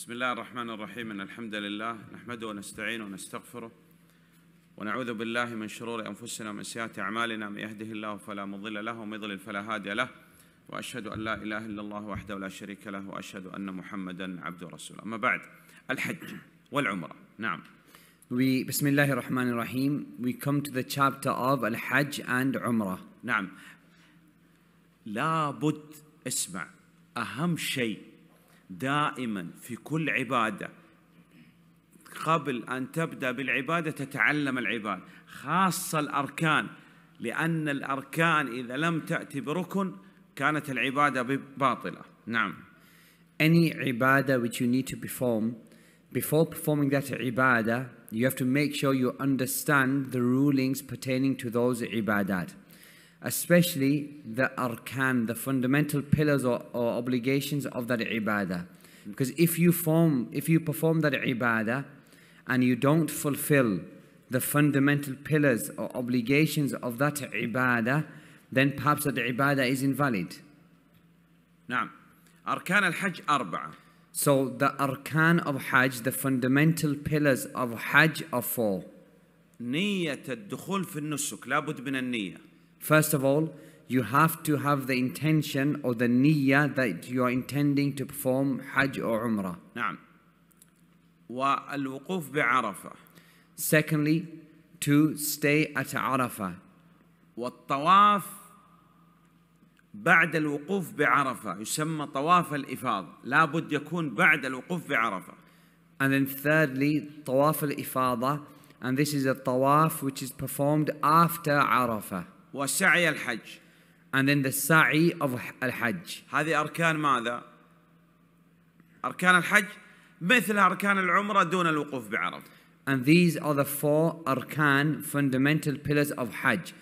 بسم الله الرحمن الرحيم إن الحمد لله نحمده ونستعينه ونستغفره ونعوذ بالله من شرور أنفسنا ومن سيئات أعمالنا من يهده الله فلا مضل له ومن يضلل فلا هادي له وأشهد أن لا إله إلا الله وحده لا شريك له وأشهد أن محمدا عبده ورسوله أما بعد الحج والعمرة نعم We, بسم الله الرحمن الرحيم we come to the chapter of الحج and عمرة نعم لابد اسمع أهم شيء دائما في كل عباده قبل ان تبدا بالعباده تتعلم العباده خاصه الاركان لان الاركان اذا لم تاتي بركن كانت العباده باطله نعم any عبادة which you need to perform before performing that ibadah you have to make sure you understand the rulings pertaining to those ibadat especially the arkan, the fundamental pillars or, or obligations of that ibadah. Because if you form, if you perform that ibadah and you don't fulfill the fundamental pillars or obligations of that ibadah, then perhaps that ibadah is invalid. نعم أركان الحج أربعة So the arkan of Hajj, the fundamental pillars of Hajj are four. نية الدخول في النسك لابد من النية First of all, you have to have the intention or the niyyah that you are intending to perform Hajj or Umrah. نعم. بعرفة. Secondly, to stay at Arafah. والطواف بعد الوقوف بعرفة يسمى طواف الإفاضة لا بد يكون بعد الوقوف بعرفة And then thirdly طواف الإفاضة and this is a طواف which is performed after عرفة وسعي الحج and then the sa'i of al-hajj هذه أركان ماذا؟ أركان الحج مثل أركان العمرة دون الوقوف بعرفة and these are the four arkan fundamental pillars of hajj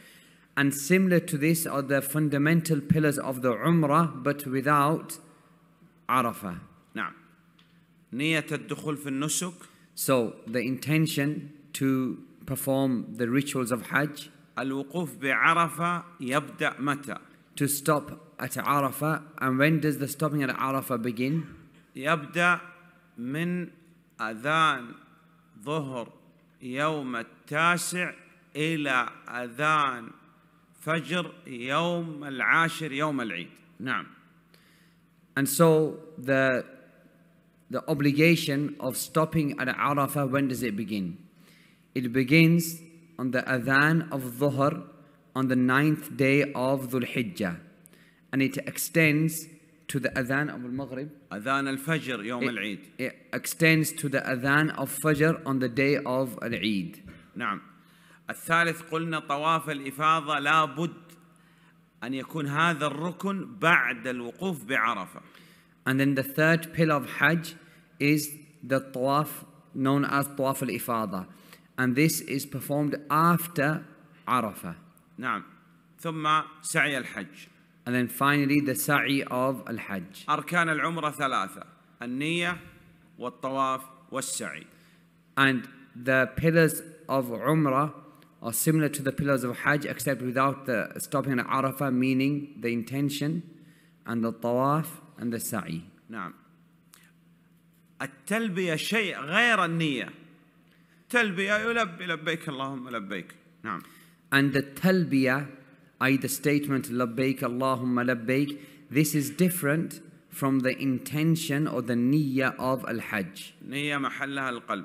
and similar to this are the fundamental pillars of the umrah but without عرفة نعم نية الدخول في النسك so the intention to perform the rituals of hajj الوقوف بعرفة يبدأ متى؟ To stop at Arafah and when does the stopping at Arafah begin? يبدأ من أذان ظهر يوم التاسع إلى أذان فجر يوم العاشر يوم العيد نعم And so the the obligation of stopping at Arafah when does it begin? It begins on the adhan of Dhuhr on the ninth day of Dhul Hijjah. And it extends to the adhan of Maghrib. Adhan al Fajr, Yom al Eid. It extends to the adhan of Fajr on the day of Al Eid. نعم. الثالث قلنا طواف الإفاضة لابد أن يكون هذا الركن بعد الوقوف بعرفة. And then the third pillar of Hajj is the tawaf known as tawaf al and this is performed after Arafah. نعم ثم سعي الحج. And then finally the سعي of al-hajj. أركان العمرة ثلاثة النية والطواف والسعي. And the pillars of Umrah are similar to the pillars of Hajj except without the stopping at Arafah meaning the intention and the tawaf and the sa'i. نعم. التلبية شيء غير النية. تلبية يلبي لبيك اللهم لبيك نعم And the talbiyah, I, the statement labbaik Allahumma labbaik, this is different from the intention or the niyyah of al-hajj. نية al-qalb.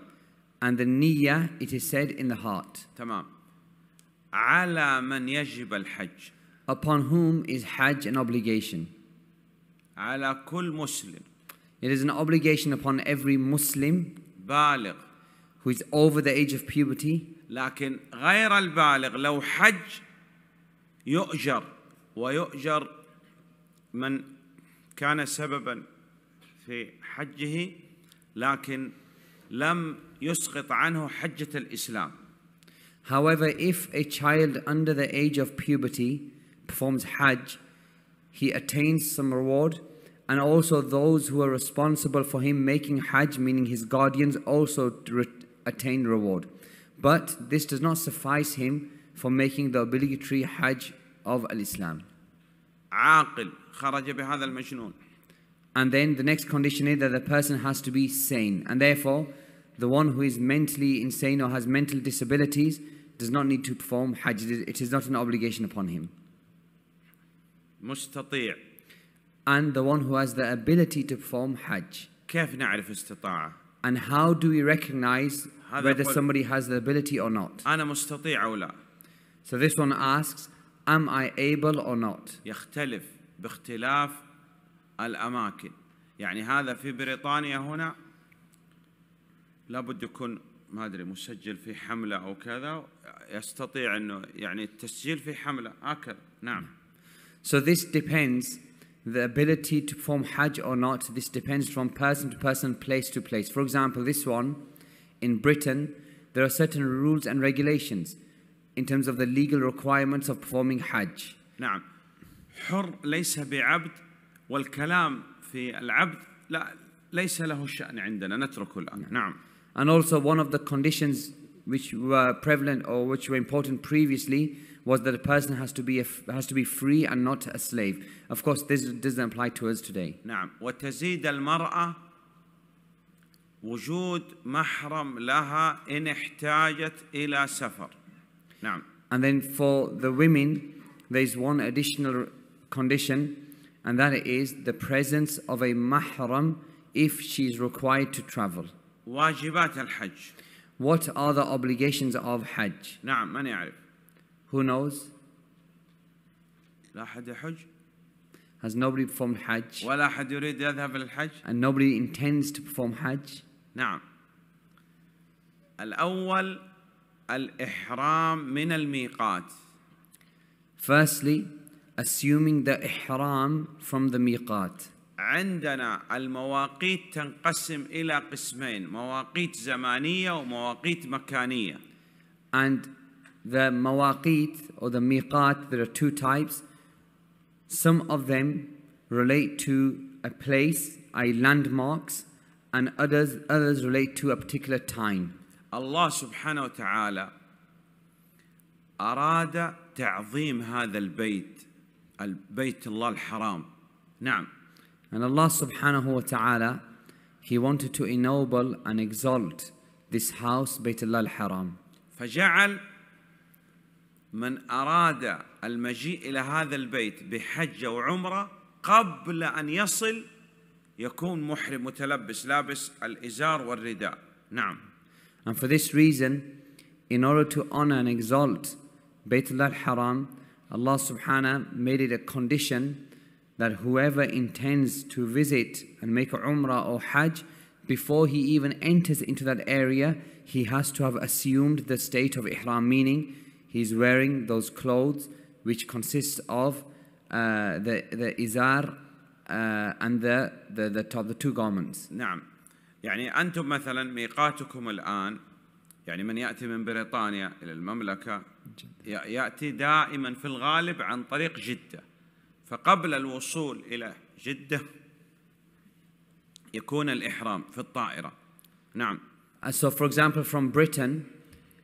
And the niyyah, it is said in the heart. تمام. على من al-hajj Upon whom is hajj an obligation? ala كل muslim It is an obligation upon every Muslim. بالغ who is over the age of puberty لكن غير البالغ لو حج يؤجر ويؤجر من كان سببا في حجه لكن لم يسقط عنه حجة الإسلام However, if a child under the age of puberty performs Hajj, he attains some reward, and also those who are responsible for him making Hajj, meaning his guardians, also attained reward. But this does not suffice him for making the obligatory Hajj of Al-Islam. عاقل خرج بهذا And then the next condition is that the person has to be sane. And therefore, the one who is mentally insane or has mental disabilities does not need to perform Hajj. It is not an obligation upon him. مستطيع. And the one who has the ability to perform Hajj. كيف نعرف and how do we recognize whether somebody has the ability or not? أنا مستطيع أو لا. So this one asks, am I able or not? يختلف باختلاف الأماكن. يعني هذا في بريطانيا هنا لابد يكون ما ادري مسجل في حمله او كذا يستطيع انه يعني التسجيل في حمله هكذا نعم. So this depends the ability to perform Hajj or not, this depends from person to person, place to place. For example, this one in Britain, there are certain rules and regulations in terms of the legal requirements of performing Hajj. نعم حر ليس بعبد والكلام في العبد لا ليس له شأن عندنا نتركه الآن نعم And also one of the conditions which were prevalent or which were important previously was that a person has to be a, has to be free and not a slave. Of course, this doesn't apply to us today. نعم وتزيد المرأة وجود محرم لها إن احتاجت إلى سفر. نعم. And then for the women, there is one additional condition, and that is the presence of a mahram if she is required to travel. واجبات الحج. What are the obligations of Hajj? نعم من يعرف؟ Who knows? لا أحد يحج. Has nobody performed Hajj? ولا أحد يريد يذهب للحج. And nobody intends to perform Hajj? نعم. الأول الإحرام من الميقات. Firstly, assuming the ihram from the miqat. عندنا المواقيت تنقسم إلى قسمين مواقيت زمانية ومواقيت مكانية and the mawaqit or the ميقات there are two types some of them relate to a place i landmarks and others others relate to a particular time Allah الله سبحانه وتعالى أراد تعظيم هذا البيت البيت الله الحرام نعم And Allah subhanahu wa ta'ala, He wanted to ennoble and exalt this house, Baytullah al-Haram. فجعل من أراد المجيء إلى هذا البيت بحجة وعمرة قبل أن يصل يكون محرم متلبس لابس الإزار والرداء نعم And for this reason, in order to honor and exalt Baytullah al-Haram, Allah subhanahu made it a condition that whoever intends to visit and make Umrah or Hajj, before he even enters into that area, he has to have assumed the state of Ihram, meaning he's wearing those clothes which consists of uh, the, the izar uh, and the, the, the top, the two garments. نعم. يعني أنتم مثلا ميقاتكم الآن يعني من يأتي من بريطانيا إلى المملكة يأتي دائما في الغالب عن طريق جدة. فقبل الوصول إلى جدة يكون الإحرام في الطائرة نعم So for example from Britain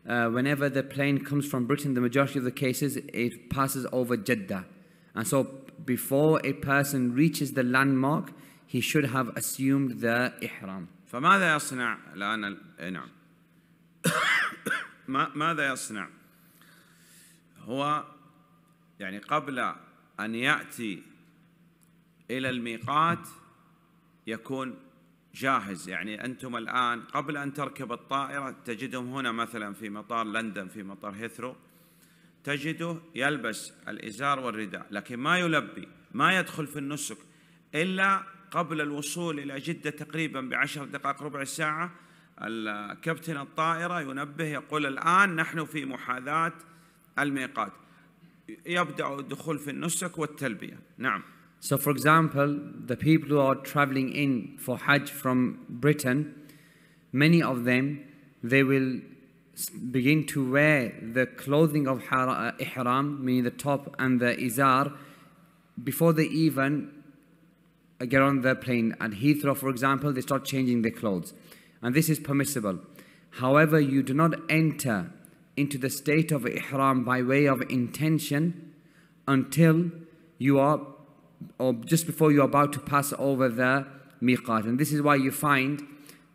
uh, whenever the plane comes from Britain the majority of the cases it passes over Jeddah and so before a person reaches the landmark he should have assumed the إحرام فماذا يصنع الآن نعم ماذا يصنع هو يعني قبل أن يأتي إلى الميقات يكون جاهز يعني أنتم الآن قبل أن تركب الطائرة تجدهم هنا مثلا في مطار لندن في مطار هيثرو تجده يلبس الإزار والرداء لكن ما يلبي ما يدخل في النسك إلا قبل الوصول إلى جدة تقريبا بعشر دقائق ربع ساعة كابتن الطائرة ينبه يقول الآن نحن في محاذاة الميقات يبدأ الدخول في النسك نعم So for example, the people who are traveling in for Hajj from Britain, many of them, they will begin to wear the clothing of uh, ihram, meaning the top and the izar, before they even get on the plane. At Heathrow, for example, they start changing their clothes. And this is permissible. However, you do not enter into the state of ihram by way of intention until you are, or just before you're about to pass over the miqat. And this is why you find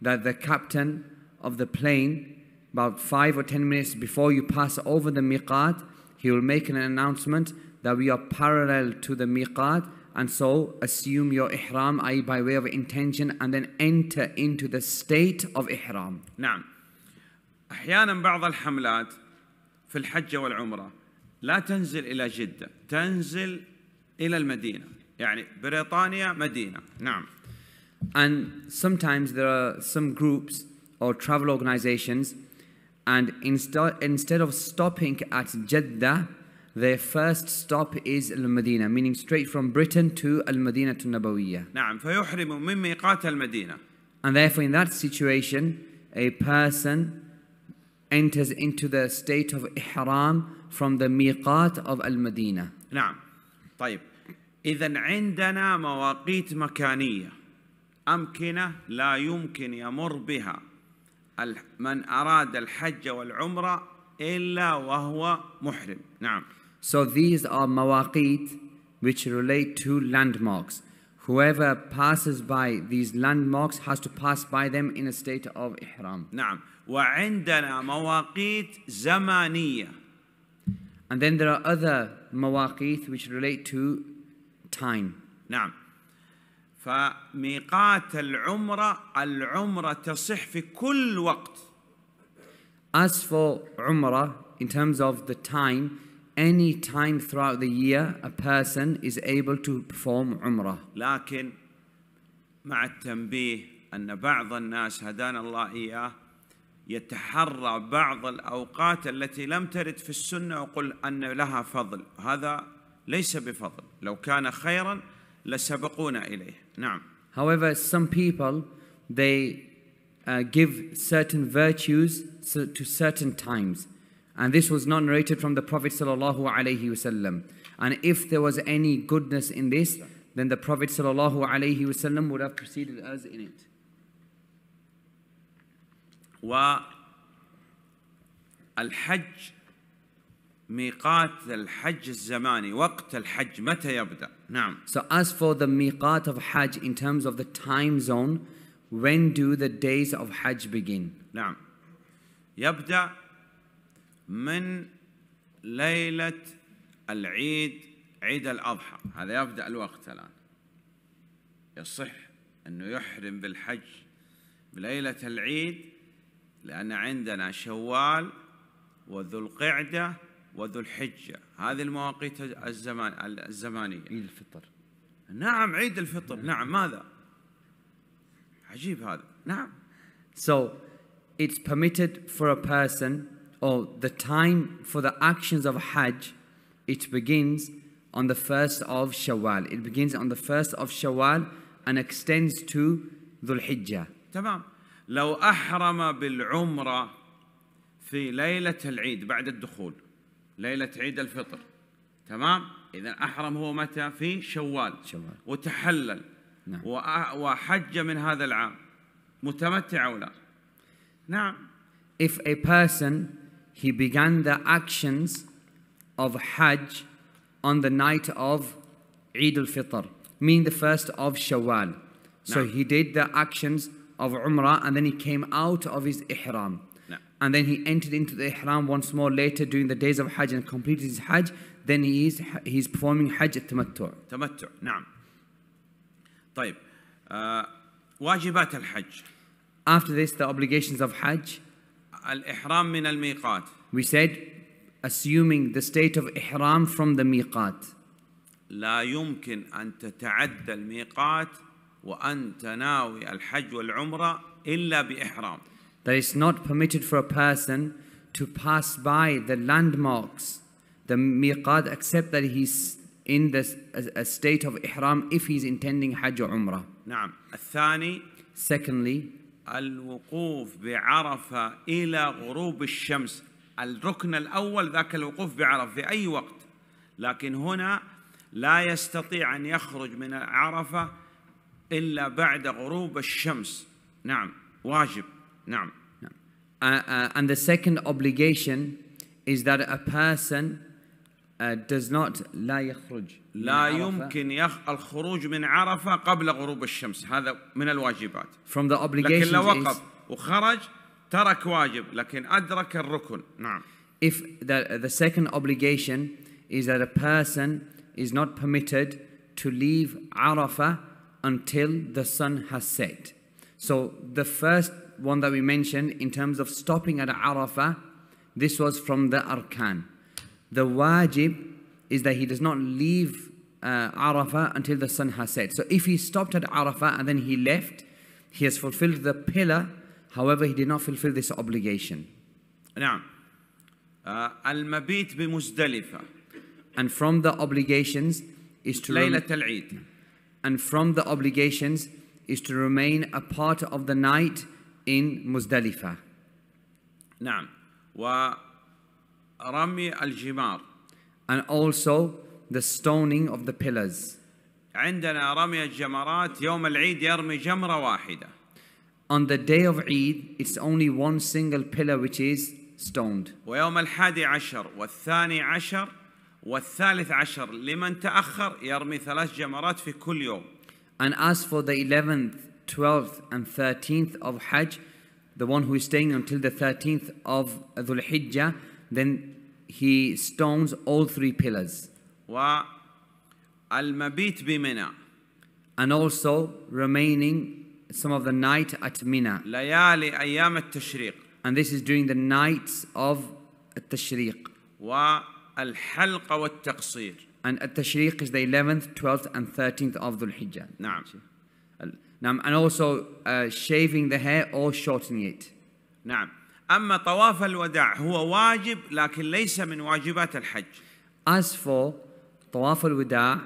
that the captain of the plane, about five or ten minutes before you pass over the miqat, he will make an announcement that we are parallel to the miqat and so assume your ihram, i.e. by way of intention, and then enter into the state of ihram. Now. أحيانا بعض الحملات في الحجة والعمرة لا تنزل إلى جدة تنزل إلى المدينة يعني بريطانيا مدينة نعم And sometimes there are some groups or travel organizations and insta- instead of stopping at Jeddah, their first stop is al madina meaning straight from Britain to al madina to nabawiya نعم فيحرم من ميقات المدينة. And therefore in that situation a person enters into the state of ihram from the miqat of al-Madinah. نعم. طيب. إذا عندنا مواقيت مكانية أمكنه لا يمكن يمر بها من أراد الحج والعمرة إلا وهو محرم. نعم. So these are mawaqit which relate to landmarks. Whoever passes by these landmarks has to pass by them in a state of ihram. نعم. وعندنا مواقيت زمانية. And then there are other مواقيت which relate to time. نعم. فميقات العمرة العمرة تصح في كل وقت. As for عمرة in terms of the time any time throughout the year a person is able to perform umrah لكن مع التنبيه أن بعض الناس هدانا الله إياه يتحرى بعض الأوقات التي لم ترد في السنة وقل أن لها فضل هذا ليس بفضل لو كان خيرا لسبقونا إليه نعم However, some people they uh, give certain virtues to certain times. And this was not narrated from the Prophet الله عليه وسلم And if there was any goodness in this, then the Prophet الله عليه وسلم would have preceded us in it. والحج ميقات الحج الزماني وقت الحج متى يبدأ نعم So as for the miqat of Hajj in terms of the time zone when do the days of Hajj begin نعم يبدأ من ليلة العيد عيد الأضحى هذا يبدأ الوقت الآن يصح أنه يحرم بالحج بليلة العيد لأن عندنا شوال وذو القعدة وذو الحجة هذه المواقيت الزمان الزمانية عيد الفطر نعم عيد الفطر نعم ماذا عجيب هذا نعم So it's permitted for a person or the time for the actions of Hajj it begins on the first of Shawwal it begins on the first of Shawwal and extends to Dhul Hijjah تمام لو أحرم بالعمرة في ليلة العيد بعد الدخول ليلة عيد الفطر تمام إذا أحرم هو متى في شوال شوال وتحلل نعم. وحج من هذا العام متمتع أو لا نعم If a person he began the actions of Hajj on the night of Eid al-Fitr meaning the first of Shawwal so he did the actions of Umrah and then he came out of his Ihram. No. And then he entered into the Ihram once more later during the days of Hajj and completed his Hajj. Then he is he's performing Hajj at Tamattu'. Tamattu', نعم. طيب. Uh, واجبات الحج. After this, the obligations of Hajj. الإحرام من الميقات. We said, assuming the state of Ihram from the miqat. لا يمكن أن تتعدى الميقات وأن تناوي الحج والعمرة إلا بإحرام. That is not permitted for a person to pass by the landmarks, the miqat, except that he's in the, a state of ihram if he's intending Hajj or Umrah. نعم. الثاني. Secondly. الوقوف بعرفة إلى غروب الشمس. الركن الأول ذاك الوقوف بعرفة في أي وقت. لكن هنا لا يستطيع أن يخرج من عرفة إلا بعد غروب الشمس نعم واجب نعم Uh, and the second obligation is that a person uh, does not لا يخرج لا يمكن يخ... الخروج من عرفة قبل غروب الشمس هذا من الواجبات from the obligations لكن لو وقف وخرج ترك واجب لكن أدرك الركن نعم if the, the second obligation is that a person is not permitted to leave Arafah until the sun has set. So the first one that we mentioned in terms of stopping at Arafah, this was from the Arkan. The wajib is that he does not leave uh, Arafah until the sun has set. So if he stopped at Arafah and then he left, he has fulfilled the pillar. However, he did not fulfill this obligation. Now, uh, al-mabit bi Muzdalifah. And from the obligations is to Laylat al-Eid and from the obligations is to remain a part of the night in Muzdalifah. نعم ورمي الجمار and also the stoning of the pillars عندنا رمي الجمرات يوم العيد يرمي جمرة واحدة On the day of Eid, it's only one single pillar which is stoned. ويوم الحادي عشر والثاني عشر والثالث عشر لمن تأخر يرمي ثلاث جمرات في كل يوم. And as for the 11th, 12th and 13th of Hajj, the one who is staying until the 13th of Dhul Hijjah, then he stones all three pillars. والمبيت بمنى. And also remaining some of the night at Mina. ليالي أيام التشريق. And this is during the nights of التشريق. والمبيت الحلق والتقصير And At-Tashriq is the 11th, 12th and 13th of Dhul Hijjah. نعم. نعم. And also uh, shaving the hair or shortening it. نعم. أما طواف الوداع هو واجب لكن ليس من واجبات الحج. As for طواف الوداع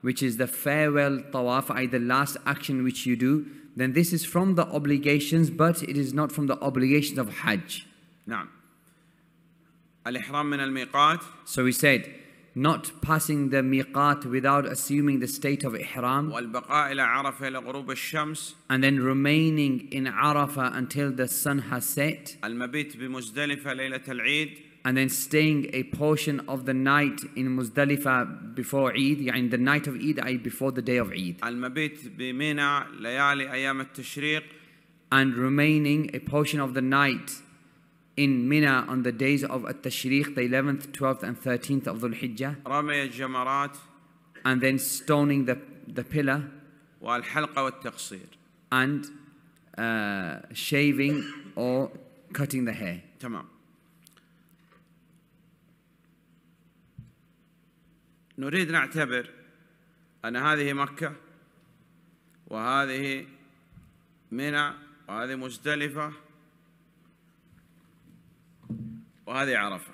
which is the farewell tawaf, the last action which you do, then this is from the obligations, but it is not from the obligations of Hajj. نعم. الإحرام من الميقات. So he said, not passing the miqat without assuming the state of ihram والبقاء إلى عرفة الشمس and then remaining in Arafah until the sun has set المبيت بمزدلفة ليلة العيد and then staying a portion of the night in Muzdalifah before Eid, يعني the night of Eid, before the day of Eid. المبيت بمنى ليالي أيام التشريق and remaining a portion of the night in Mina on the days of At-Tashriq, the 11th, 12th and 13th of Dhul Hijjah. And then stoning the, the pillar. And uh, shaving or cutting the hair. تمام. نريد نعتبر أن هذه مكة وهذه منى وهذه مزدلفة وهذه عرفة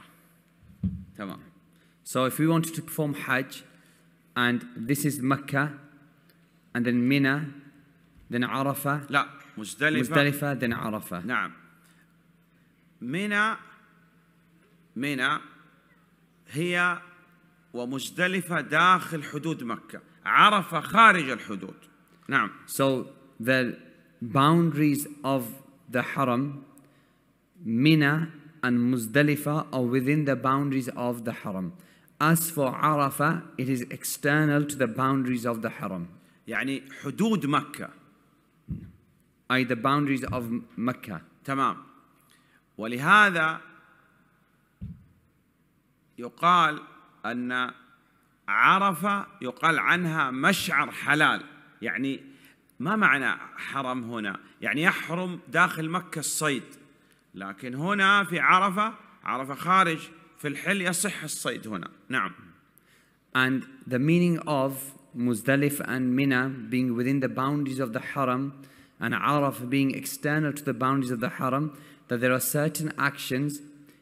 تمام So if we wanted to perform Hajj and this is Mecca and then Mina then عرفة لا مزدلفة مزدلفة then عرفة نعم منى منى هي ومزدلفة داخل حدود مكة عرفة خارج الحدود نعم So the boundaries of the Haram Mina and Muzdalifa are within the boundaries of the Haram. As for Arafah, it is external to the boundaries of the Haram. يعني حدود مكة. أي the boundaries of مكة. تمام. ولهذا يقال أن عرفة يقال عنها مشعر حلال يعني ما معنى حرم هنا يعني يحرم داخل مكة الصيد لكن هنا في عرفة عرفة خارج في الحل يصح الصيد هنا نعم And the meaning of Muzdalif and Mina being within the boundaries of the Haram and Araf being external to the boundaries of the Haram, that there are certain actions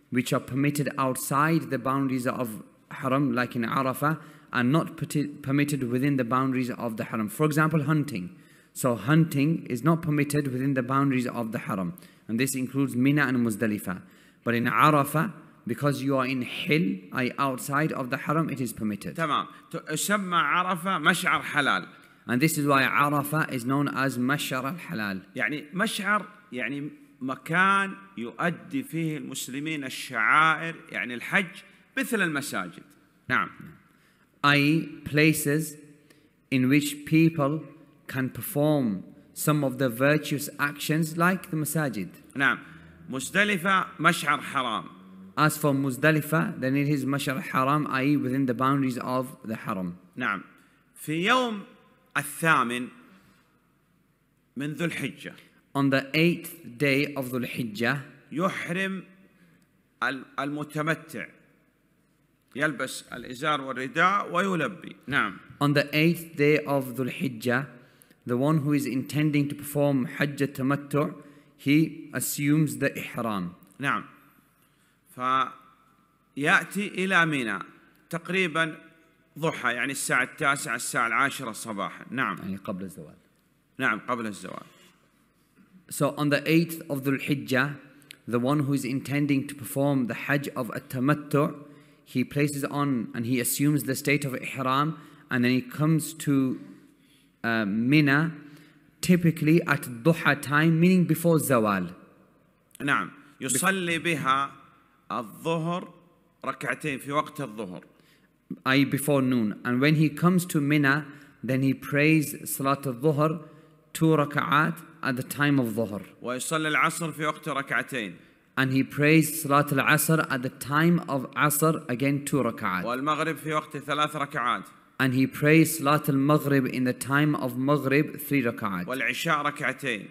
which are permitted outside the boundaries of Haram, like in Arafah, and not permitted within the boundaries of the Haram. For example, hunting. So hunting is not permitted within the boundaries of the Haram. And this includes Mina and musdalifa, But in Arafah, because you are in Hil, i.e. outside of the Haram, it is permitted. تمام. And this is why Arafah is known as مشعر الحلال. يعني مشعر يعني مكان يؤدي فيه المسلمين الشعائر يعني الحج مثل المساجد. نعم. i.e. places in which people can perform some of the virtuous actions like the masajid. نعم مزدلفة مشعر حرام. As for مزدلفة, then it is مشعر حرام i.e. within the boundaries of the haram. نعم في يوم الثامن من ذو الحجة. On the eighth day of ذو الحجة. يحرم المتمتع يلبس الإزار والرداء ويلبي. نعم. On the eighth day of ذو الحجة. the one who is intending to perform Hajj tamattu, he assumes the ihram. نعم. فيأتي إلى ميناء تقريبا ضحى يعني الساعة التاسعة الساعة العاشرة صباحا. نعم. يعني قبل الزوال. نعم قبل الزوال. So on the 8th of the Hijjah, the one who is intending to perform the Hajj of At-Tamattu, he places on and he assumes the state of Ihram and then he comes to uh, Mina typically at duha time, meaning before zawal. نعم يصلي بها الظهر ركعتين في وقت الظهر. i.e. before noon. And when he comes to Mina, then he prays Salat al-Dhuhr, two rak'at at the time of Dhuhr. ويصلي العصر في وقت ركعتين. And he prays Salat al-Asr at the time of Asr, again two rak'at. والمغرب في وقت ثلاث ركعات and he prays Salat al-Maghrib in the time of Maghrib three rak'at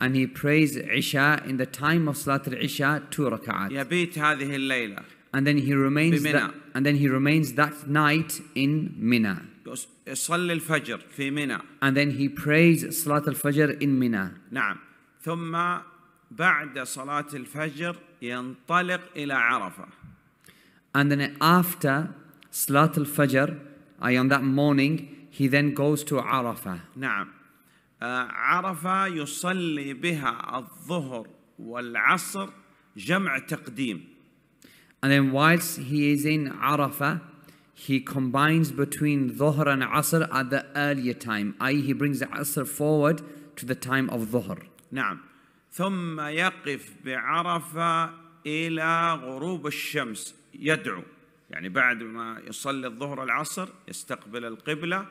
and he prays Isha in the time of Salat al-Isha two rak'at and then he remains that, and then he remains that night in Mina يصلي الفجر في منى and then he prays صلاة الفجر in منى نعم ثم بعد صلاة الفجر ينطلق إلى عرفة and then after صلاة الفجر I, on that morning, he then goes to Arafah. نعم. عرفة يصلي بها الظهر والعصر جمع تقديم. And then whilst he is in Arafah, he combines between Dhuhr and Asr at the earlier time, i.e. he brings the Asr forward to the time of Dhuhr. نعم. ثم يقف بعرفة إلى غروب الشمس يدعو. يعني بعد ما يصلي الظهر العصر يستقبل القبلة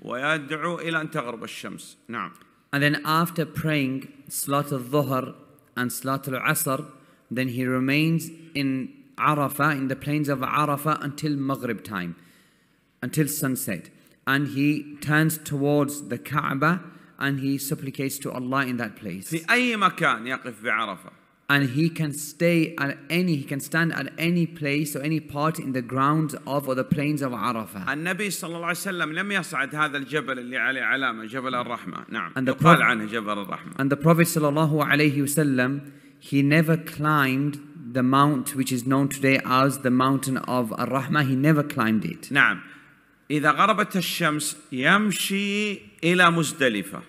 ويدعو إلى أن تغرب الشمس نعم And then after praying Salat al-Dhuhr and Salat al-Asr then he remains in Arafah in the plains of Arafah until Maghrib time until sunset and he turns towards the Kaaba and he supplicates to Allah in that place في أي مكان يقف بعرفة and he can stay at any he can stand at any place or any part in the ground of or the plains of Arafah. النبي صلى الله عليه وسلم لم يصعد هذا الجبل اللي عليه علامة جبل الرحمة نعم and the يقال عنه جبل الرحمة and the Prophet صلى الله عليه وسلم he never climbed the mount which is known today as the mountain of Ar-Rahmah he never climbed it نعم إذا غربت الشمس يمشي إلى مزدلفة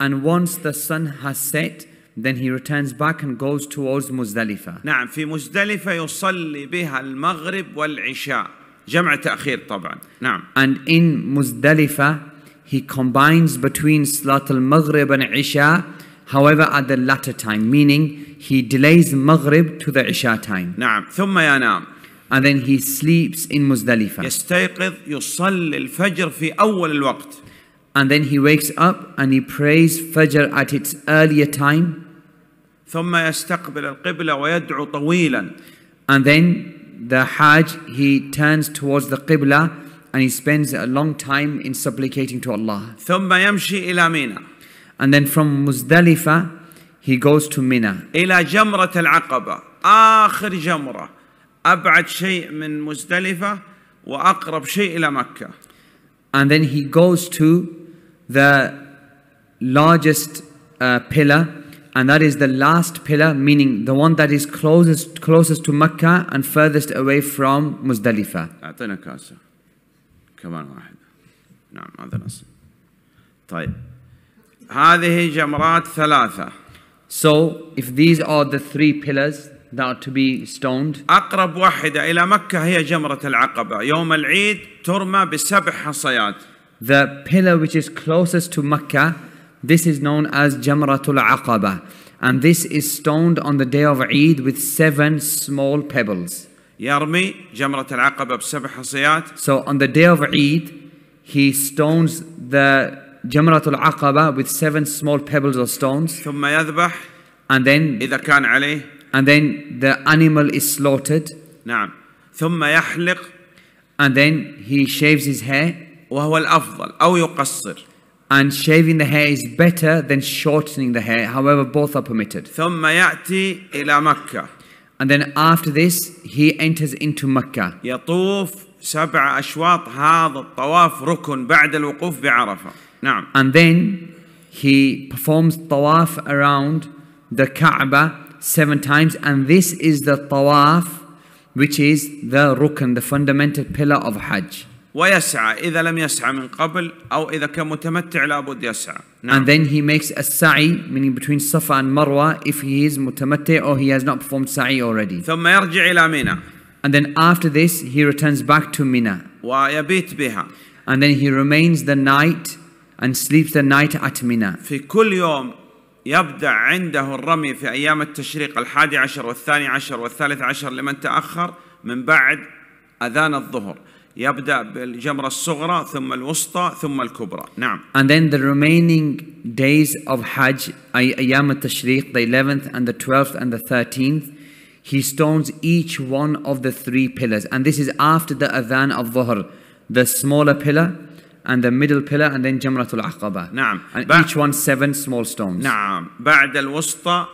and once the sun has set then he returns back and goes towards Muzdalifa. نعم في مزدلفة يصلي بها المغرب والعشاء جمع تأخير طبعا نعم And in Muzdalifa he combines between Salat al-Maghrib and Isha however at the latter time meaning he delays Maghrib to the Isha time نعم ثم ينام and then he sleeps in Muzdalifa. يستيقظ يصلي الفجر في أول الوقت and then he wakes up and he prays Fajr at its earlier time ثم يستقبل القبلة ويدعو طويلا and then the Hajj he turns towards the Qibla and he spends a long time in supplicating to Allah ثم يمشي إلى منى and then from Muzdalifah he goes to Mina إلى جمرة العقبة آخر جمرة أبعد شيء من مزدلفة وأقرب شيء إلى مكة and then he goes to the largest uh, pillar and that is the last pillar, meaning the one that is closest closest to Mecca and furthest away from Musdalifa. So if these are the three pillars that are to be stoned أقرب واحدة إلى مكة هي جمرة العقبة يوم العيد ترمى بسبع حصيات The pillar which is closest to Mecca this is known as Jamratul Aqaba. And this is stoned on the day of Eid with seven small pebbles. يرمي جمرة العقبة بسبع حصيات. So on the day of Eid, he stones the جمرة العقبة with seven small pebbles or stones. ثم يذبح. And then إذا كان عليه. And then the animal is slaughtered. نعم. ثم يحلق. And then he shaves his hair. وهو الأفضل أو يقصر. And shaving the hair is better than shortening the hair. However, both are permitted. ثم يأتي إلى مكة. And then after this, he enters into Mecca. يطوف سبع أشواط هذا الطواف ركن بعد الوقوف بعرفة. نعم. And then he performs tawaf around the Kaaba seven times and this is the tawaf which is the rukn, the fundamental pillar of Hajj. ويسعى إذا لم يسعى من قبل أو إذا كان متمتع لابد يسعى نعم. And then he makes a sa'i meaning between Safa and Marwa if he is متمتع or he has not performed sa'i already ثم يرجع إلى منى And then after this he returns back to Mina ويبيت بها And then he remains the night and sleeps the night at Mina في كل يوم يبدأ عنده الرمي في أيام التشريق الحادي عشر والثاني عشر والثالث عشر لمن تأخر من بعد أذان الظهر يبدأ بالجمرة الصغرى ثم الوسطى ثم الكبرى نعم and then the remaining days of Hajj أيام التشريق the 11th and the 12th and the 13th he stones each one of the three pillars and this is after the adhan of Dhuhr the smaller pillar and the middle pillar and then جمرة العقبة نعم and each one seven small stones نعم بعد الوسطى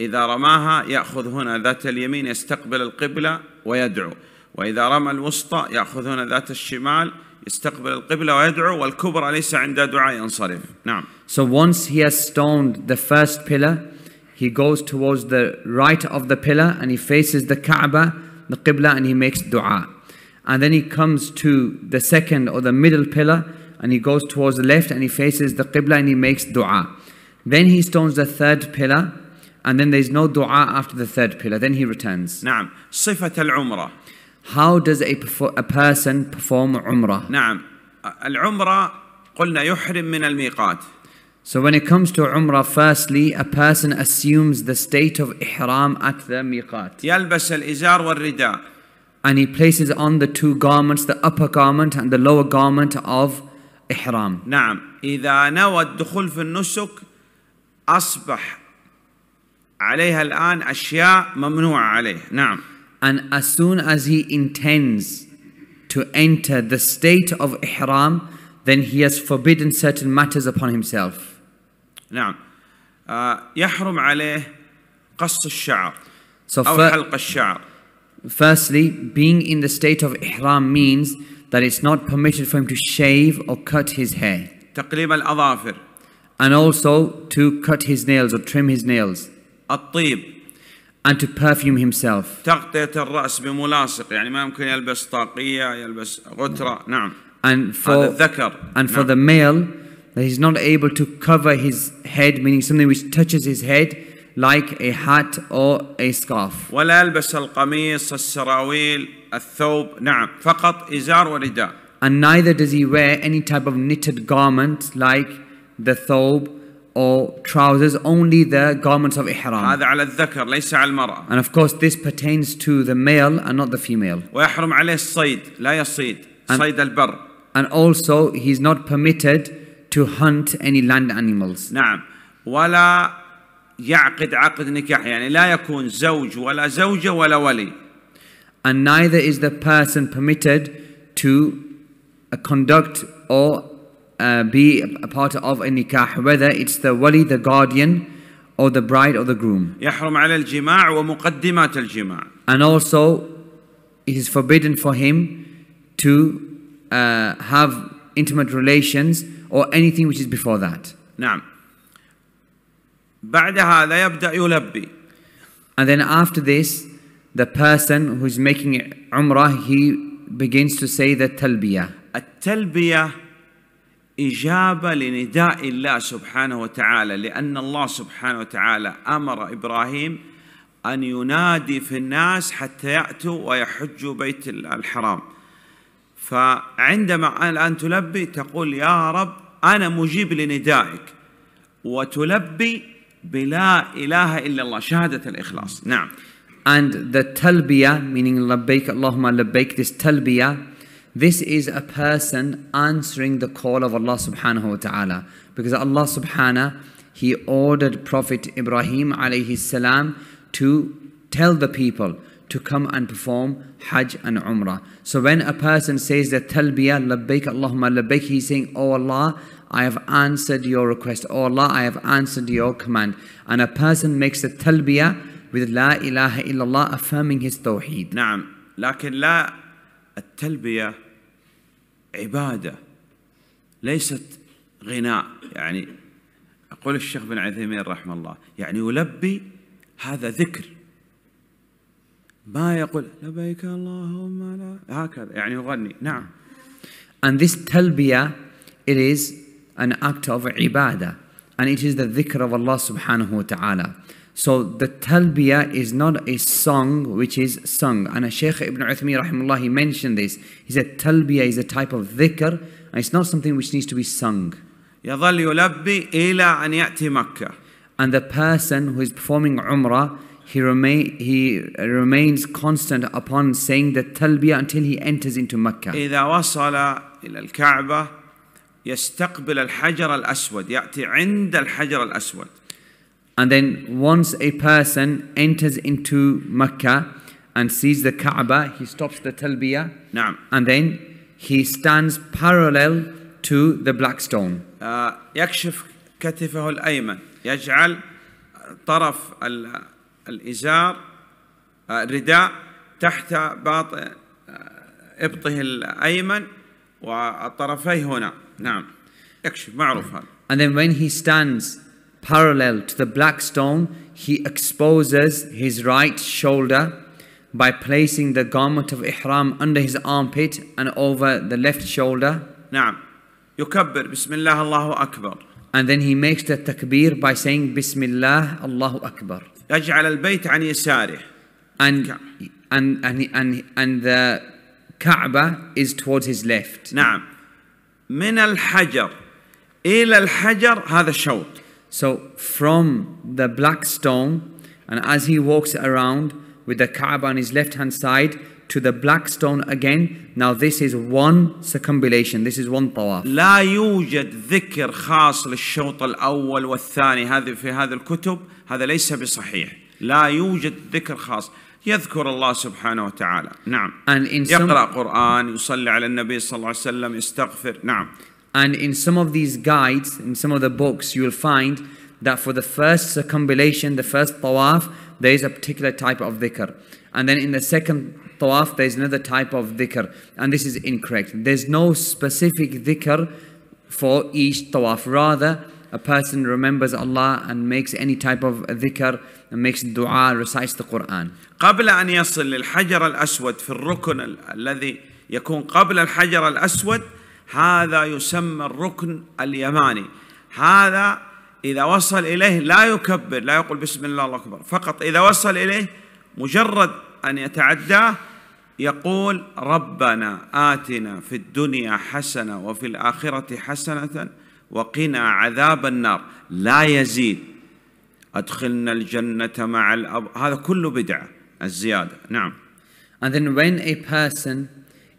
إذا رماها يأخذ هنا ذات اليمين يستقبل القبلة ويدعو وإذا رمى الوسطى يأخذون ذات الشمال يستقبل القبلة ويدعو والكبرى ليس عند دعاء ينصرف نعم So once he has stoned the first pillar he goes towards the right of the pillar and he faces the Kaaba the Qibla and he makes dua and then he comes to the second or the middle pillar and he goes towards the left and he faces the Qibla and he makes dua then he stones the third pillar and then there's no dua after the third pillar then he returns نعم صفة العمرة How does a, a person perform Umrah? نعم العمرة قلنا يحرم من الميقات So when it comes to Umrah, firstly, a person assumes the state of Ihram at the Miqat. يلبس الإزار والرداء And he places on the two garments, the upper garment and the lower garment of Ihram. نعم إذا نوى الدخول في النسك أصبح عليها الآن أشياء ممنوعة عليه نعم and as soon as he intends to enter the state of ihram, then he has forbidden certain matters upon himself. Now, يحرم عليه قص الشعر so أو حلق الشعر Firstly, being in the state of ihram means that it's not permitted for him to shave or cut his hair. تقليم الأظافر and also to cut his nails or trim his nails. الطيب and to perfume himself. تغطية الرأس بملاصق يعني ما يمكن يلبس طاقية يلبس mm. نعم. And for And for the male that he's not able to cover his head meaning something which touches his head like a hat or a scarf. ولا يلبس القميص السراويل الثوب نعم فقط إزار ورداء. And neither does he wear any type of knitted garment like the thobe or trousers, only the garments of ihram. هذا على الذكر ليس على المرأة. And of course this pertains to the male and not the female. ويحرم عليه الصيد لا يصيد صيد البر. And also he's not permitted to hunt any land animals. نعم ولا يعقد عقد نكاح يعني لا يكون زوج ولا زوجة ولا ولي. And neither is the person permitted to uh, conduct or uh, be a part of a nikah, whether it's the wali, the guardian, or the bride or the groom. And also, it is forbidden for him to uh, have intimate relations or anything which is before that. نعم. بعد هذا يبدأ يلبي. And then after this, the person who's making Umrah, he begins to say the talbiyah. talbiyah. إجابة لنداء الله سبحانه وتعالى لأن الله سبحانه وتعالى أمر إبراهيم أن ينادي في الناس حتى يأتوا ويحجوا بيت الحرام فعندما الآن تلبي تقول يا رب أنا مجيب لندائك وتلبي بلا إله إلا الله شهادة الإخلاص نعم and the talbiya meaning labbaik Allahumma labbaik this talbiya This is a person answering the call of Allah subhanahu wa ta'ala. Because Allah subhanahu, He ordered Prophet Ibrahim alayhi salam to tell the people to come and perform Hajj and Umrah. So when a person says the talbiyah, labbaik Allahumma labbaik, he's saying, Oh Allah, I have answered your request. Oh Allah, I have answered your command. And a person makes the talbiyah with La ilaha illallah, affirming his tawheed. Naam. لكن لا التلبيه عبادة ليست غناء يعني اقول الشيخ بن عثيمين رحمه الله يعني يلبي هذا ذكر ما يقول لبيك اللهم لا هكذا يعني يغني نعم and this talbiya it is an act of ibadah and it is the dhikr of Allah subhanahu wa ta'ala So the talbiyah is not a song which is sung. And Shaykh Ibn Uthmi rahimullah, he mentioned this. He said talbiyah is a type of dhikr and it's not something which needs to be sung. And the person who is performing umrah, he, remain, he remains constant upon saying the talbiyah until he enters into Makkah. And then once a person enters into Mecca and sees the Kaaba, he stops the talbiyah. Naam. And then he stands parallel to the black stone. يكشف كتفه الأيمن يجعل طرف الإزار الرداء تحت باط إبطه الأيمن وطرفيه هنا نعم يكشف معروف هذا And then when he stands parallel to the black stone, he exposes his right shoulder by placing the garment of ihram under his armpit and over the left shoulder. نعم. يكبر بسم الله الله أكبر. And then he makes the takbir by saying بسم الله الله أكبر. يجعل البيت عن يساره. And and and and and the Kaaba is towards his left. نعم. من الحجر إلى الحجر هذا شوط. So from the black stone, and as he walks around with the Kaaba on his left hand side to the black stone again, now this is one circumambulation, this is one tawaf. لا يوجد ذكر خاص للشوط الأول والثاني هذه في هذه الكتب هذا ليس بصحيح لا يوجد ذكر خاص يذكر الله سبحانه وتعالى نعم يقرأ قرآن يصلي على النبي صلى الله عليه وسلم يستغفر نعم and in some of these guides, in some of the books, you will find that for the first circumambulation, the first tawaf, there is a particular type of dhikr. And then in the second tawaf, there is another type of dhikr. And this is incorrect. There's no specific dhikr for each tawaf. Rather, a person remembers Allah and makes any type of dhikr and makes dua, recites the Quran. قبل أن يصل للحجر الأسود في الركن الذي يكون قبل الحجر الأسود هذا يسمى الركن اليماني هذا إذا وصل إليه لا يكبر لا يقول بسم الله الله أكبر فقط إذا وصل إليه مجرد أن يتعداه يقول ربنا آتنا في الدنيا حسنة وفي الآخرة حسنة وقنا عذاب النار لا يزيد أدخلنا الجنة مع الأب هذا كله بدعة الزيادة نعم And then when a person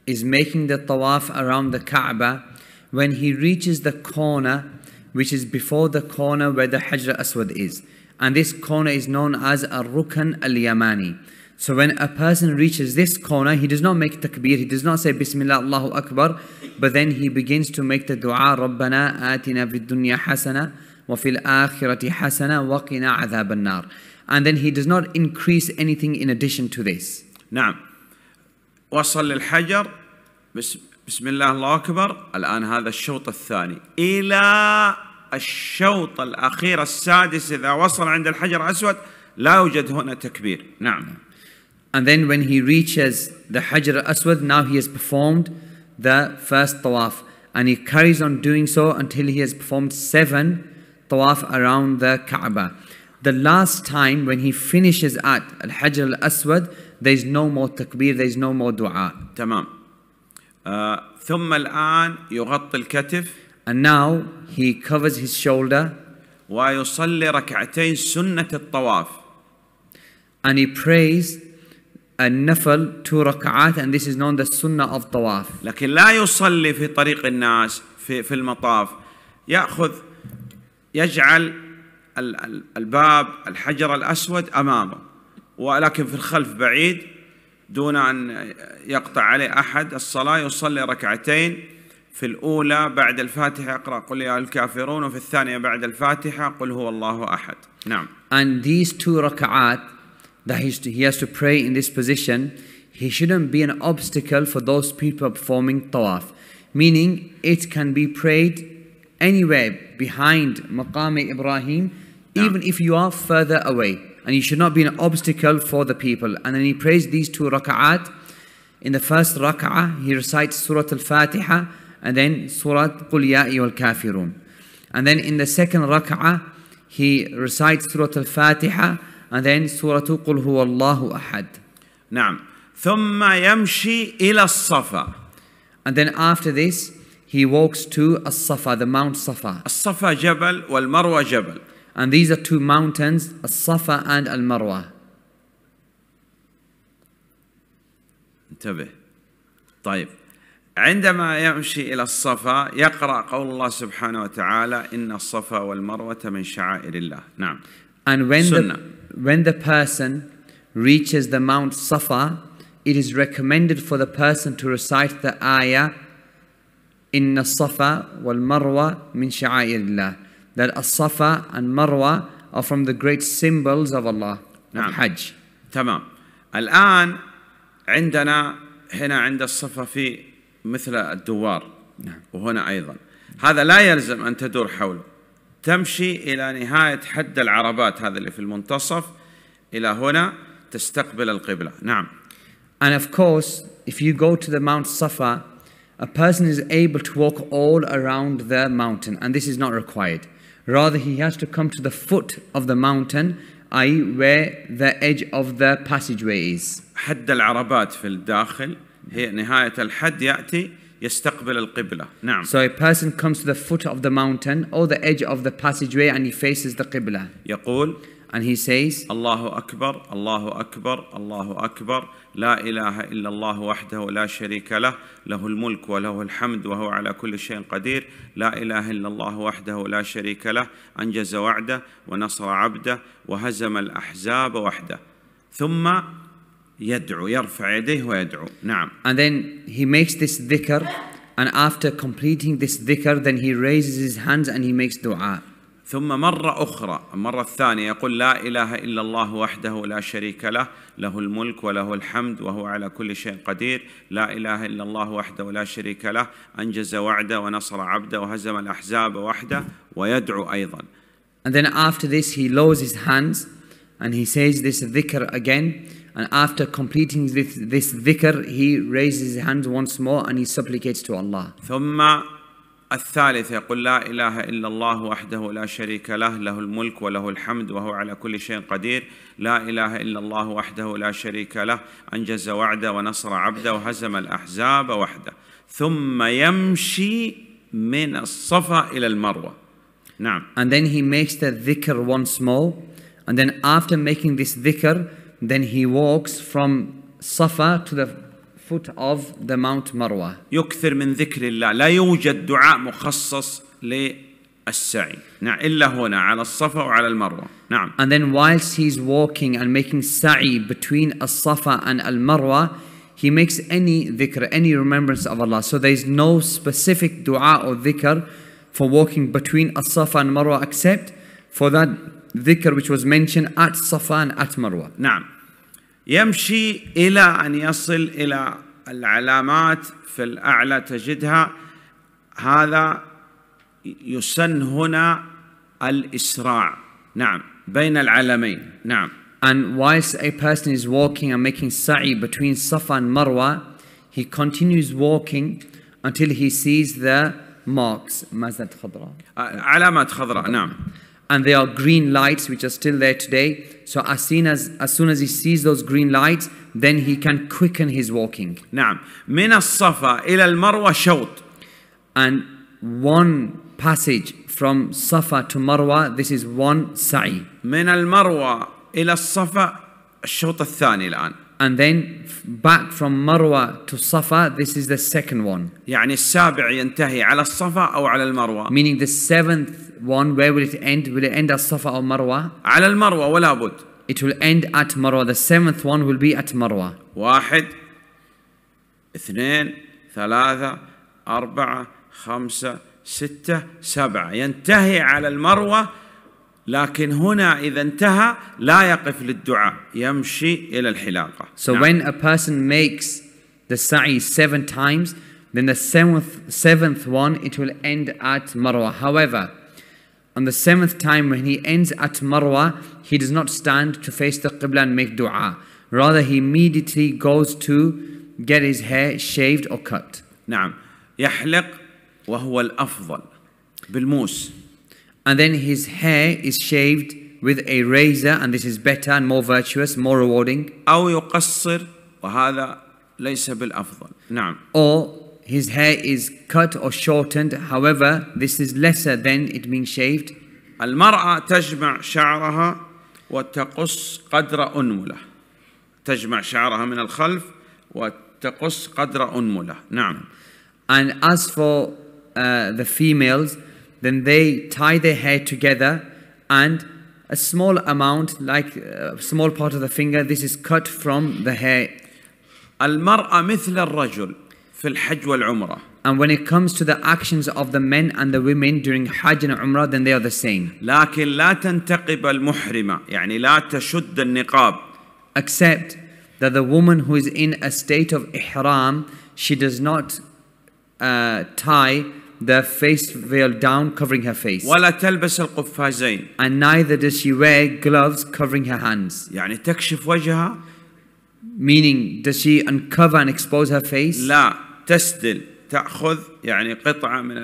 is making the tawaf around the Kaaba, when he reaches the corner, which is before the corner where the Hajra Aswad is. And this corner is known as Ar-Rukan Al-Yamani. So when a person reaches this corner, he does not make takbir, he does not say Bismillah Allahu Akbar, but then he begins to make the dua Rabbana atina fid dunya hasana wa fil akhirati hasana wa qina nar And then he does not increase anything in addition to this. Now, وصل للحجر بسم, الله الله أكبر الآن هذا الشوط الثاني إلى الشوط الأخير السادس إذا وصل عند الحجر الأسود لا يوجد هنا تكبير نعم And then when he reaches the Hajar al-Aswad, now he has performed the first tawaf. And he carries on doing so until he has performed seven tawaf around the Kaaba. The last time when he finishes at Al-Hajar al-Aswad, there is no more تكبير there is no more دعاء تمام آه، ثم الآن يغطي الكتف and now he covers his shoulder ويصلي ركعتين سنة الطواف and he prays النفل two ركعات and this is known the sunnah of طواف لكن لا يصلي في طريق الناس في في المطاف يأخذ يجعل الباب الحجر الأسود أمامه ولكن في الخلف بعيد دون أن يقطع عليه أحد الصلاة يصلي ركعتين في الأولى بعد الفاتحة اقرأ قل يا الكافرون وفي الثانية بعد الفاتحة قل هو الله أحد نعم And these two ركعات that he has to pray in this position he shouldn't be an obstacle for those people performing tawaf meaning it can be prayed anywhere behind maqam Ibrahim even if you are further away and you should not be an obstacle for the people. And then he prays these two raka'at. In the first raka'ah, he recites Surah Al-Fatiha and then Surah Qul Ya Kafirun. And then in the second raka'ah, he recites Surah Al-Fatiha and then Surah Qul Huwa Allahu Ahad. نعم. ثم يمشي إلى الصفا. And then after this, he walks to as the Mount Safa. الصفا جبل والمروة جبل. And these are two mountains, Al safa and Al-Marwa. انتبه طيب عندما يمشي إلى الصفا يقرأ قول الله سبحانه وتعالى إن الصفا والمروة من شعائر الله نعم And when Sunnah. the, when the person reaches the Mount Safa, it is recommended for the person to recite the ayah إن الصفا والمروة من شعائر الله that As-Safa and Marwa are from the great symbols of Allah نعم. حج. تمام الآن عندنا هنا عند الصفا في مثل الدوار نعم. وهنا أيضا هذا لا يلزم أن تدور حوله تمشي إلى نهاية حد العربات هذا اللي في المنتصف إلى هنا تستقبل القبلة نعم And of course, if you go to the Mount Safa, a person is able to walk all around the mountain, and this is not required. Rather, he has to come to the foot of the mountain, i.e. where the edge of the passageway is. حد العربات في الداخل هي نهاية الحد يأتي يستقبل القبلة نعم So a person comes to the foot of the mountain or the edge of the passageway and he faces the qibla. يقول and he says الله أكبر الله أكبر الله أكبر لا إله إلا الله وحده لا شريك له له الملك وله الحمد وهو على كل شيء قدير لا إله إلا الله وحده لا شريك له أنجز وعده ونصر عبده وهزم الأحزاب وحده ثم يدعو يرفع يديه ويدعو نعم and then he makes this dhikr and after completing this dhikr then he raises his hands and he makes dua ثم مرة أخرى المرة الثانية يقول لا إله إلا الله وحده لا شريك له له الملك وله الحمد وهو على كل شيء قدير لا إله إلا الله وحده لا شريك له أنجز وعده ونصر عبده وهزم الأحزاب وحده ويدعو أيضا And then after this he lowers his hands and he says this dhikr again and after completing this, this dhikr he raises his hands once more and he supplicates to Allah ثم الثالثة قل لا اله الا الله وحده لا شريك له له الملك وله الحمد وهو على كل شيء قدير لا اله الا الله وحده لا شريك له انجز وعده ونصر عبده وهزم الاحزاب وحده ثم يمشي من الصفا الى المروه نعم and then he makes the dhikr once more and then after making this dhikr then he walks from صفا to the foot of the Mount Marwa. يكثر من ذكر الله لا يوجد دعاء مخصص للسعي نعم إلا هنا على الصفا وعلى المروة نعم And then whilst he's walking and making سعي between الصفا and المروة he makes any ذكر any remembrance of Allah. So there is no specific دعاء or ذكر for walking between As-Safa and Marwa except for that ذكر which was mentioned at صفا and at Marwa. نعم. يمشي إلى أن يصل إلى العلامات في الأعلى تجدها هذا يسن هنا الإسراع نعم بين العلمين نعم And whilst a person is walking and making sa'i between Safa and Marwa, he continues walking until he sees the marks. ما خضراء. علامات خضراء نعم. and there are green lights which are still there today. So as soon as, as soon as he sees those green lights, then he can quicken his walking. Now, من الصفا إلى المروة شوط. And one passage from Safa to Marwa, this is one sa'i. من المروة إلى الصفا الشوط الثاني الآن. and then back from Marwa to Safa this is the second one يعني السابع ينتهي على الصفا أو على المروة meaning the seventh one where will it end will it end at Safa or Marwa على المروة ولا بد it will end at Marwa the seventh one will be at Marwa واحد اثنين ثلاثة أربعة خمسة ستة سبعة ينتهي على المروة لكن هنا إذا انتهى لا يقف للدعاء يمشي إلى الحلاقة. So نعم. when a person makes the sa'i seven times, then the seventh seventh one it will end at Marwa. However, on the seventh time when he ends at Marwa, he does not stand to face the Qibla and make dua. Rather, he immediately goes to get his hair shaved or cut. نعم يحلق وهو الأفضل بالموس. and then his hair is shaved with a razor and this is better and more virtuous, more rewarding. أو يقصر وهذا ليس بالأفضل. نعم. Or his hair is cut or shortened, however, this is lesser than it being shaved. المرأة تجمع شعرها وتقص قدر أنملة. تجمع شعرها من الخلف وتقص قدر أنملة. نعم. And as for uh, the females, then they tie their hair together and a small amount, like a uh, small part of the finger, this is cut from the hair. al مثل الرجل في الحج والعمرة. And when it comes to the actions of the men and the women during Hajj and Umrah, then they are the same. لكن لا تنتقب المحرمة، يعني لا تشد النقاب. Except that the woman who is in a state of ihram, she does not uh, tie the face veil down covering her face ولا تلبس القفازين and neither does she wear gloves covering her hands يعني تكشف وجهها meaning does she uncover and expose her face لا تسدل تأخذ يعني قطعة من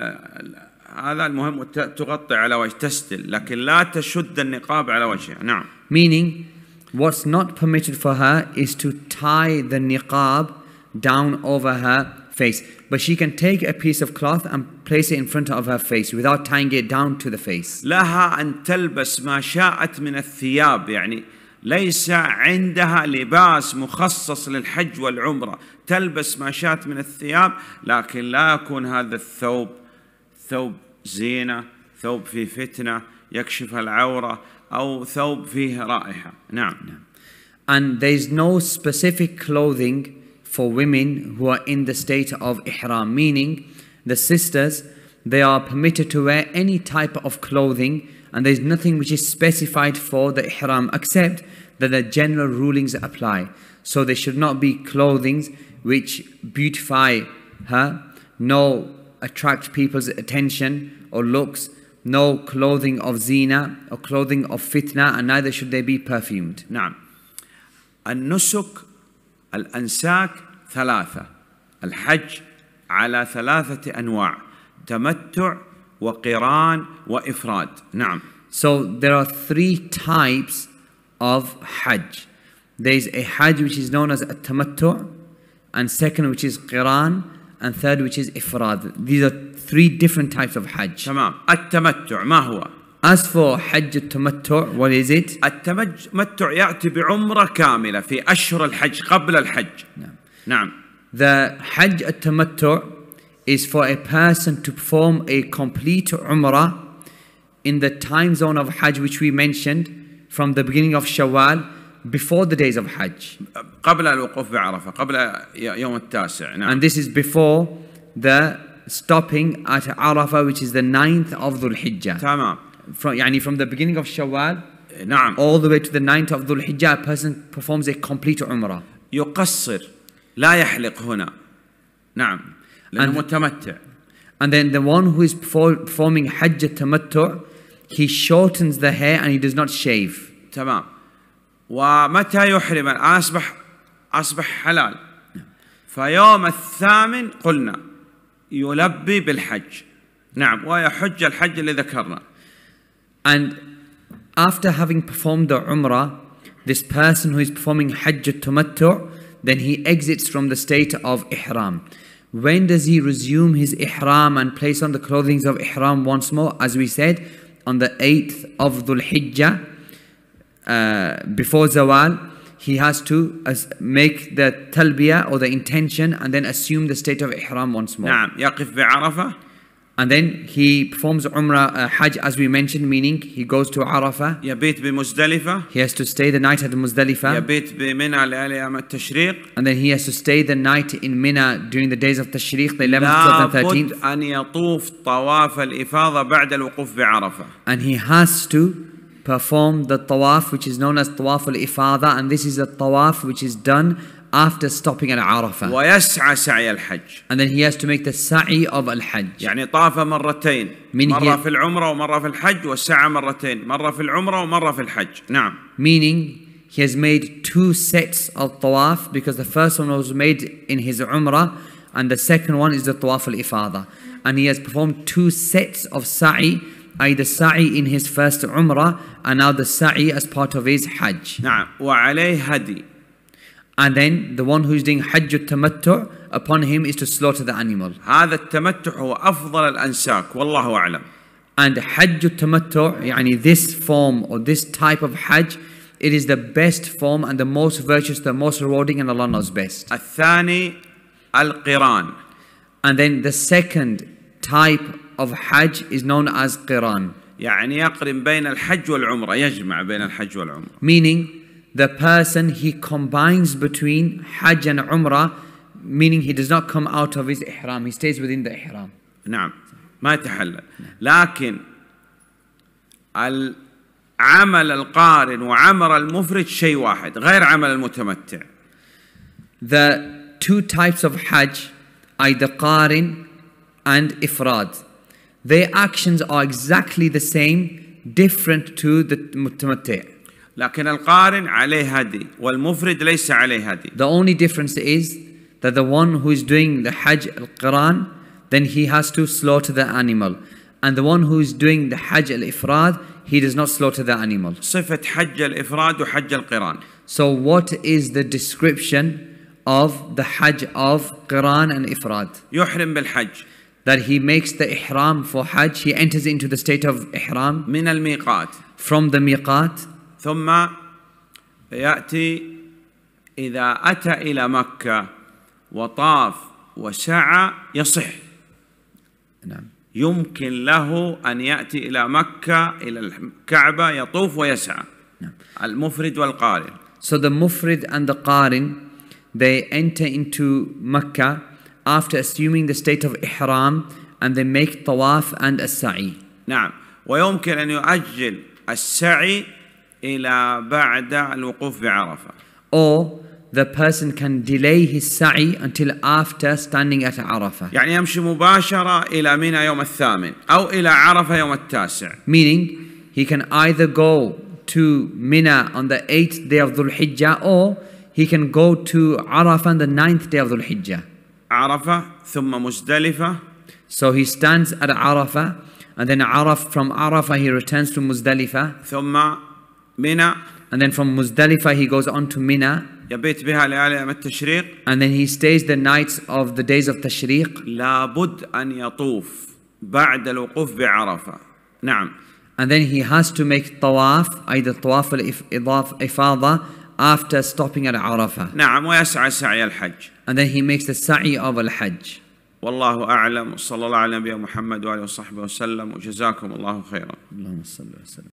هذا المهم تغطي على وجه تسدل لكن لا تشد النقاب على وجهها نعم meaning what's not permitted for her is to tie the niqab down over her face. But she can take a piece of cloth and place it in front of her face without tying it down to the face. لها أن تلبس ما شاءت من الثياب يعني ليس عندها لباس مخصص للحج والعمرة تلبس ما شاءت من الثياب لكن لا يكون هذا الثوب ثوب زينة ثوب في فتنة يكشف العورة أو ثوب فيه رائحة نعم. And there is no specific clothing for women who are in the state of ihram, meaning the sisters, they are permitted to wear any type of clothing and there is nothing which is specified for the ihram except that the general rulings apply. So there should not be clothings which beautify her, no attract people's attention or looks, no clothing of zina or clothing of fitna, and neither should they be perfumed. Now, النسك الأنساك ثلاثة الحج على ثلاثة أنواع تمتع وقران وإفراد نعم So there are three types of Hajj. There is a Hajj which is known as التمتع and second which is قران and third which is إفراد These are three different types of Hajj. تمام. التمتع ما هو؟ As for Hajj التمتع, what is it? التمتع يأتي بعمرة كاملة في أشهر الحج قبل الحج. نعم. نعم. The Hajj التمتع is for a person to perform a complete Umrah in the time zone of Hajj which we mentioned from the beginning of Shawwal before the days of Hajj. قبل الوقوف بعرفة قبل يوم التاسع. نعم. And this is before the stopping at Arafah which is the ninth of Dhul Hijjah. تمام from, يعني from the beginning of Shawwal نعم eh, all the way to the ninth of Dhul Hijjah a person performs a complete Umrah يقصر لا يحلق هنا نعم لأنه and, متمتع and then the one who is performing Hajj التمتع he shortens the hair and he does not shave تمام ومتى يحرم الآن أصبح أصبح حلال فيوم الثامن قلنا يلبي بالحج نعم ويحج الحج اللي ذكرنا and after having performed the Umrah, this person who is performing Hajj al-Tumattu, then he exits from the state of Ihram. When does he resume his Ihram and place on the clothing of Ihram once more? As we said, on the 8th of Dhul Hijjah, uh, before Zawal, he has to make the talbiyah or the intention and then assume the state of Ihram once more. نعم يقف and then he performs Umrah uh, Hajj as we mentioned, meaning he goes to Arafah. يبيت بمزدلفة. He has to stay the night at Muzdalifah. يبيت بمنى لأيام التشريق. And then he has to stay the night in Mina during the days of Tashriq, the 11th to the 13th. لابد أن يطوف طواف الإفاضة بعد الوقوف بعرفة. And he has to perform the tawaf which is known as tawaf al-ifada and this is a tawaf which is done after stopping at Arafah. ويسعى سعي الحج. And then he has to make the sa'i of al-hajj. يعني طاف مرتين. مرة في العمرة ومرة في الحج وسعى مرتين. مرة في العمرة ومرة في الحج. نعم. Meaning he has made two sets of tawaf because the first one was made in his umrah and the second one is the tawaf al-ifada. And he has performed two sets of sa'i either sa'i in his first umrah and now the sa'i as part of his hajj. نعم وعليه هدي and then the one who's doing Hajj al-Tamattu, upon him is to slaughter the animal. هذا التمتع هو أفضل الأنساك والله أعلم. And Hajj al-Tamattu, يعني this form or this type of Hajj, it is the best form and the most virtuous, the most rewarding and Allah knows best. الثاني القران. And then the second type of Hajj is known as Qiran. يعني يقرن بين الحج والعمرة يجمع بين الحج والعمرة. Meaning the person he combines between Hajj and Umrah, meaning he does not come out of his ihram, he stays within the ihram. نعم ما يتحلل لكن العمل القارن وعمر المفرد شيء واحد غير عمل المتمتع. The two types of Hajj, either qarin and ifrad, their actions are exactly the same, different to the mutamattih. لكن القارن عليه هدي والمفرد ليس عليه هدي The only difference is that the one who is doing the Hajj al-Qiran then he has to slaughter the animal and the one who is doing the Hajj al-Ifrad he does not slaughter the animal صفة حج الإفراد وحج القران So what is the description of the Hajj of Quran and Ifrad يحرم بالحج that he makes the ihram for Hajj he enters into the state of ihram من الميقات from the miqat ثم يأتي إذا أتى إلى مكة وطاف وسعى يصح نعم يمكن له أن يأتي إلى مكة إلى الكعبة يطوف ويسعى نعم. المفرد والقارن So the mufrid and the qarin they enter into Mecca after assuming the state of ihram and they make tawaf and as-sa'i نعم ويمكن أن يؤجل السعي إلى بعد الوقوف بعرفة. Or the person can delay his sa'i until after standing at Arafah. يعني يمشي مباشرة إلى منى يوم الثامن أو إلى عرفة يوم التاسع. Meaning he can either go to Mina on the eighth day of Dhul Hijjah or he can go to Arafah on the ninth day of Dhul Hijjah. عرفة ثم مزدلفة. So he stands at Arafah and then Araf from Arafah he returns to Muzdalifah. ثم Mina. And then from Muzdalifa he goes on to Mina. يبيت بها ليالي أيام التشريق. And then he stays the nights of the days of تشريق. لابد أن يطوف بعد الوقوف بعرفة. نعم. And then he has to make طواف either طواف الإفاضة after stopping at عرفة. نعم ويسعى سعي الحج. And then he makes the sa'i of الحج. والله أعلم صلى الله على نبينا محمد وآله وصحبه وسلم وجزاكم الله خيرا. اللهم صل وسلم.